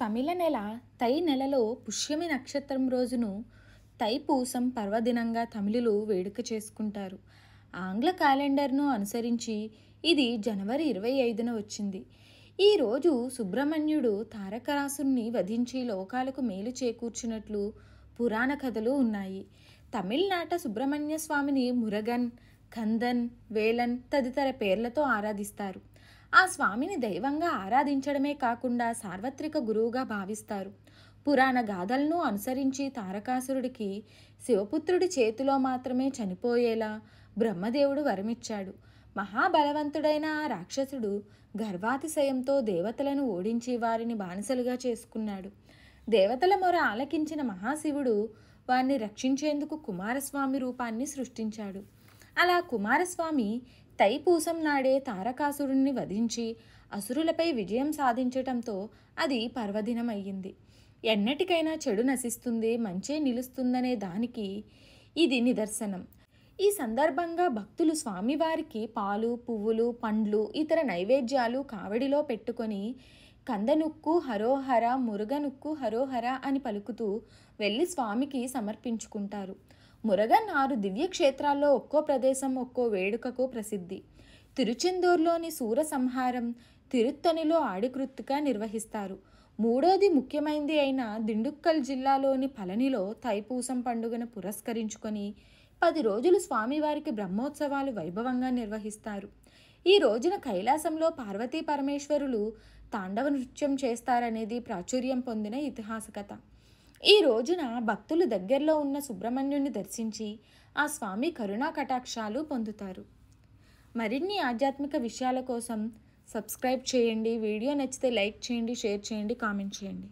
తమిళ నెల తై నెలలో పుష్యమి నక్షత్రం రోజును తై పూసం పర్వదినంగా తమిళులు వేడుక చేసుకుంటారు ఆంగ్ల క్యాలెండర్ను అనుసరించి ఇది జనవరి ఇరవై ఐదున వచ్చింది ఈరోజు సుబ్రహ్మణ్యుడు తారకరాసుని వధించి లోకాలకు మేలు చేకూర్చినట్లు పురాణ కథలు ఉన్నాయి తమిళనాట సుబ్రహ్మణ్య స్వామిని మురగన్ కందన్ వేలన్ తదితర పేర్లతో ఆరాధిస్తారు ఆ స్వామిని దైవంగా ఆరాధించడమే కాకుండా సార్వత్రిక గురువుగా భావిస్తారు పురాణ గాథలను అనుసరించి తారకాసురుడికి శివపుత్రుడి చేతిలో మాత్రమే చనిపోయేలా బ్రహ్మదేవుడు వరమిచ్చాడు మహాబలవంతుడైన ఆ రాక్షసుడు గర్వాతిశయంతో దేవతలను ఓడించి వారిని బానిసలుగా చేసుకున్నాడు దేవతల మొర ఆలకించిన మహాశివుడు వారిని రక్షించేందుకు కుమారస్వామి రూపాన్ని సృష్టించాడు అలా కుమారస్వామి తైపూసం నాడే తారకాసురుణ్ణి వధించి అసురులపై విజయం సాధించటంతో అది పర్వదినమయ్యింది ఎన్నటికైనా చెడు నశిస్తుంది మంచే నిలుస్తుందనే దానికి ఇది నిదర్శనం ఈ సందర్భంగా భక్తులు స్వామివారికి పాలు పువ్వులు పండ్లు ఇతర నైవేద్యాలు కావడిలో పెట్టుకొని కందనుక్కు హరోహర మురుగనుక్కు హరోహర అని పలుకుతూ వెళ్ళి స్వామికి సమర్పించుకుంటారు మురగన్ ఆరు దివ్యక్షేత్రాల్లో ఒక్కో ప్రదేశం ఒక్కో వేడుకకు ప్రసిద్ధి తిరుచెందూర్లోని సూర సంహారం తిరుత్తనిలో ఆడికృత్తుగా నిర్వహిస్తారు మూడోది ముఖ్యమైనది అయిన దిండుక్కల్ జిల్లాలోని పళనిలో తైపూసం పండుగను పురస్కరించుకొని పది రోజులు స్వామివారికి బ్రహ్మోత్సవాలు వైభవంగా నిర్వహిస్తారు ఈ రోజున కైలాసంలో పార్వతీ పరమేశ్వరులు తాండవ నృత్యం చేస్తారనేది ప్రాచుర్యం పొందిన ఇతిహాస కథ ఈ రోజున భక్తులు దగ్గరలో ఉన్న సుబ్రహ్మణ్యుని దర్శించి ఆ స్వామి కరుణా కటాక్షాలు పొందుతారు మరిన్ని ఆధ్యాత్మిక విషయాల కోసం సబ్స్క్రైబ్ చేయండి వీడియో నచ్చితే లైక్ చేయండి షేర్ చేయండి కామెంట్ చేయండి